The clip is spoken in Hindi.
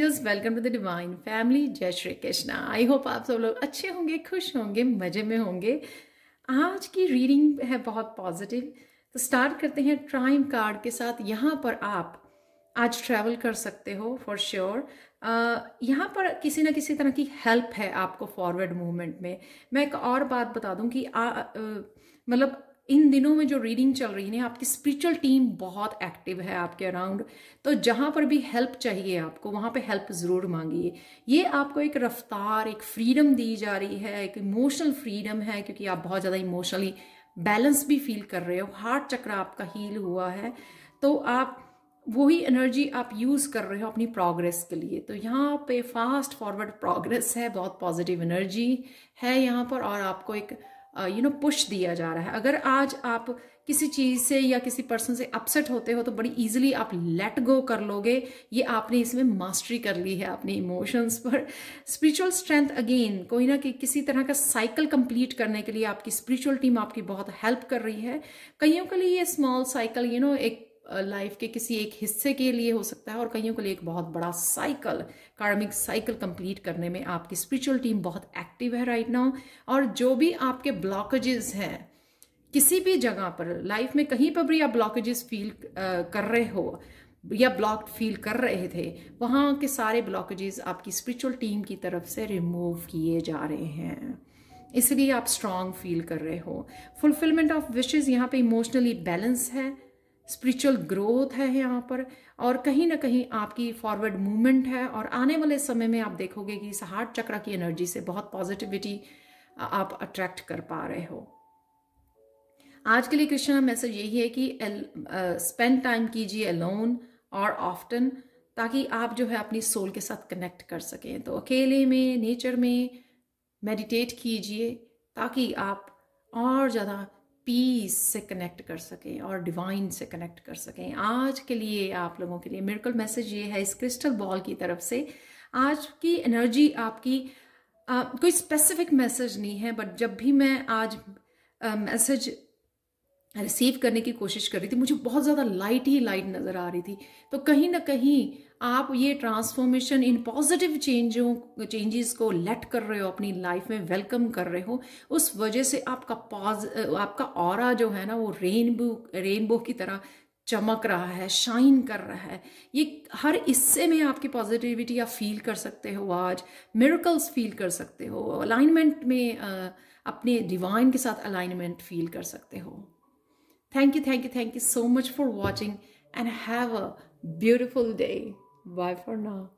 Angels welcome to the divine family जय श्री कृष्णा आई होप आप सब लोग अच्छे होंगे खुश होंगे मज़े में होंगे आज की रीडिंग है बहुत पॉजिटिव तो स्टार्ट करते हैं ट्राइम कार्ड के साथ यहाँ पर आप आज ट्रैवल कर सकते हो फॉर श्योर sure. यहाँ पर किसी ना किसी तरह की हेल्प है आपको फॉरवर्ड मूवमेंट में मैं एक और बात बता दूँ कि मतलब इन दिनों में जो रीडिंग चल रही है आपकी स्पिरिचुअल टीम बहुत एक्टिव है आपके अराउंड तो जहाँ पर भी हेल्प चाहिए आपको वहाँ पे हेल्प ज़रूर मांगिए ये आपको एक रफ्तार एक फ्रीडम दी जा रही है एक इमोशनल फ्रीडम है क्योंकि आप बहुत ज़्यादा इमोशनली बैलेंस भी फील कर रहे हो हार्ट चक्र आपका हील हुआ है तो आप वही एनर्जी आप यूज़ कर रहे हो अपनी प्रोग्रेस के लिए तो यहाँ पे फास्ट फॉरवर्ड प्रोग्रेस है बहुत पॉजिटिव एनर्जी है यहाँ पर और आपको एक यू नो पुश दिया जा रहा है अगर आज आप किसी चीज़ से या किसी पर्सन से अपसेट होते हो तो बड़ी इजीली आप लेट गो कर लोगे ये आपने इसमें मास्टरी कर ली है अपने इमोशंस पर स्पिरिचुअल स्ट्रेंथ अगेन कोई ना कि किसी तरह का साइकिल कंप्लीट करने के लिए आपकी स्पिरिचुअल टीम आपकी बहुत हेल्प कर रही है कईयों के लिए ये स्मॉल साइकिल यू नो एक लाइफ के किसी एक हिस्से के लिए हो सकता है और कईयों के लिए एक बहुत बड़ा साइकिल कार्मिक साइकिल कंप्लीट करने में आपकी स्पिरिचुअल टीम बहुत एक्टिव है राइट नाउ और जो भी आपके ब्लॉकेजेस हैं किसी भी जगह पर लाइफ में कहीं पर भी आप ब्लॉकेजेस फील कर रहे हो या ब्लॉक्ड फील कर रहे थे वहाँ के सारे ब्लॉकेजेस आपकी स्पिरिचुअल टीम की तरफ से रिमूव किए जा रहे हैं इसलिए आप स्ट्रांग फील कर रहे हो फुलफिलमेंट ऑफ विशेज़ यहाँ पे इमोशनली बैलेंस है स्पिरिचुअल ग्रोथ है यहाँ पर और कहीं ना कहीं आपकी फॉरवर्ड मूवमेंट है और आने वाले समय में आप देखोगे कि इस हार्ट चक्र की एनर्जी से बहुत पॉजिटिविटी आप अट्रैक्ट कर पा रहे हो आज के लिए कृष्णा मैसेज यही है कि स्पेंड टाइम कीजिए अलोन और ऑफ्टन ताकि आप जो है अपनी सोल के साथ कनेक्ट कर सकें तो अकेले में नेचर में मेडिटेट कीजिए ताकि आप और ज़्यादा पीस से कनेक्ट कर सकें और डिवाइन से कनेक्ट कर सकें आज के लिए आप लोगों के लिए को मैसेज ये है इस क्रिस्टल बॉल की तरफ से आज की एनर्जी आपकी आ, कोई स्पेसिफिक मैसेज नहीं है बट जब भी मैं आज मैसेज रिसीव करने की कोशिश कर रही थी मुझे बहुत ज़्यादा लाइट ही लाइट नज़र आ रही थी तो कहीं ना कहीं आप ये ट्रांसफॉर्मेशन इन पॉजिटिव चेंजों चेंजेस को लेट कर रहे हो अपनी लाइफ में वेलकम कर रहे हो उस वजह से आपका पॉज आपका और जो है ना वो रेनबो रेनबो की तरह चमक रहा है शाइन कर रहा है ये हर हिस्से में आपकी पॉजिटिविटी आप फील कर सकते हो आज मेरिकल्स फील कर सकते हो अलाइनमेंट में अपने डिवाइन के साथ अलाइनमेंट फील कर सकते हो Thank you, thank you, thank you so much for watching and have a beautiful day. Bye for now.